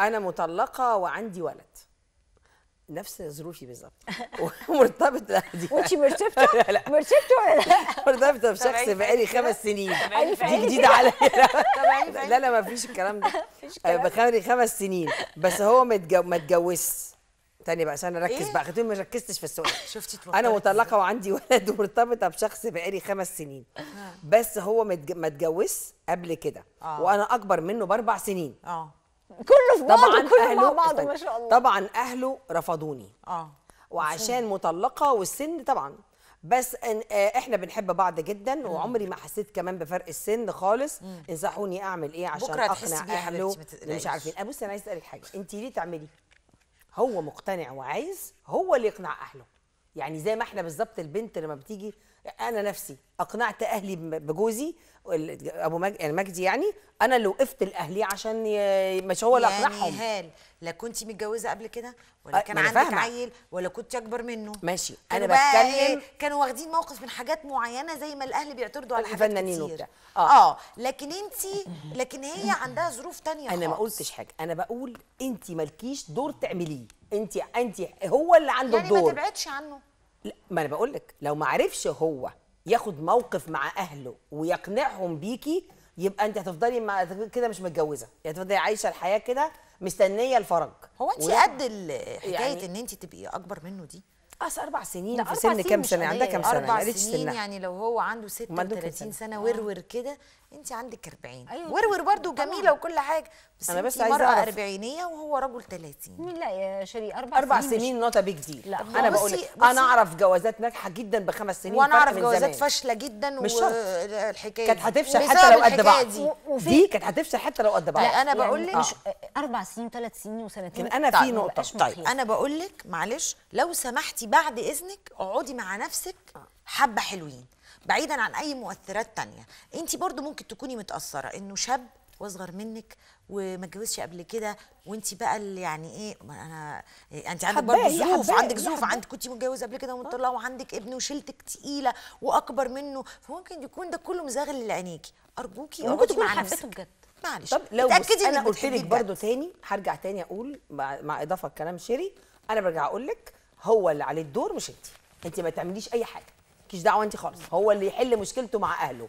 انا مطلقه وعندي ولد نفس ظروفي بالظبط ومرتبطه وانت مرتبطه لا مرتبطه ولا مرتبطه بشخص بقالي خمس سنين دي جديده عليا لا لا ما فيش الكلام ده بقالي خمس سنين بس هو ما اتجوزش تاني بقى عشان اركز إيه؟ بقى خدتوني ما ركزتش في السؤال شفتي انا مطلقه وعندي ولد ومرتبطه بشخص بقالي خمس سنين آه. بس هو ما اتجوزش قبل كده آه. وانا اكبر منه باربع سنين اه كله في بعضه كله مع بعضه ما شاء الله طبعا اهله رفضوني اه وعشان مطلقه والسن طبعا بس إن آه، احنا بنحب بعض جدا وعمري ما حسيت كمان بفرق السن خالص انصحوني اعمل ايه عشان بكره اقنع اهله مش عارفين بصي انا عايز اسالك حاجه انت ليه تعملي هو مقتنع وعايز هو اللي يقنع اهله يعني زي ما احنا بالظبط البنت لما بتيجي انا نفسي اقنعت اهلي بجوزي ابو مجدي يعني, يعني انا اللي وقفت لاهلي عشان مش هو اللي يعني اقنعهم يعني هال لا كنت متجوزه قبل كده ولا آه، كان عندك فهمة. عيل ولا كنت اكبر منه ماشي انا بتكلم إيه؟ كانوا واخدين موقف من حاجات معينه زي ما الاهل بيعترضوا على حاجات كتير اه, آه. لكن انت لكن هي عندها ظروف تانية انا ما قلتش حاجه انا بقول انت مالكيش دور تعمليه انت انت هو اللي عنده يعني الدور يعني ما تبعدش عنه ما انا بقول لك لو ما عرفش هو ياخد موقف مع اهله ويقنعهم بيكي يبقى انت هتفضلي مع كده مش متجوزه يعني هتفضلي عايشه الحياه كده مستنيه الفرج هو انت قد حكايه يعني ان انت تبقي اكبر منه دي بس اربع سنين في سن كام سنه عندها كام سنه اربع سنين يعني لو هو عنده 36 سنه, سنة ورور كده انت عندك 40 أيوة ورور برده جميله وكل حاجه بس انا بس عايزه اعرف اربعينيه وهو رجل 30 لا يا شري اربع, سنين أربع سنين, نوت نوتا بيج ديل انا بقول انا اعرف جوازات ناجحه جدا بخمس سنين وانا اعرف جوازات فاشله جدا مش شرط كانت هتفشل حتى لو قد بعض دي كانت هتفشل حتى لو قد بعض يعني انا بقول لك آه. اربع سنين وثلاث سنين وسنتين انا في طيب، نقطه طيب انا بقول لك معلش لو سمحتي بعد اذنك اقعدي مع نفسك حبه حلوين بعيدا عن اي مؤثرات تانية انت برضو ممكن تكوني متاثره انه شاب واصغر منك وما اتجوزش قبل كده وانت بقى اللي يعني ايه انا إيه، انت عندك برضه ظروف عندك ظروف عندك كنت متجوزه قبل كده ومطلقه آه. وعندك ابن وشلتك تقيله واكبر منه فممكن يكون ده كله مزغل لعينيكي ارجوكي ممكن تكون حبيته بجد معلش طب لو انا قلت لك برضه تاني هرجع تاني اقول مع, مع اضافه لكلام شيري انا برجع اقول لك هو اللي عليه الدور مش انت انت ما تعمليش اي حاجه مالكيش دعوه انت خالص هو اللي يحل مشكلته مع اهله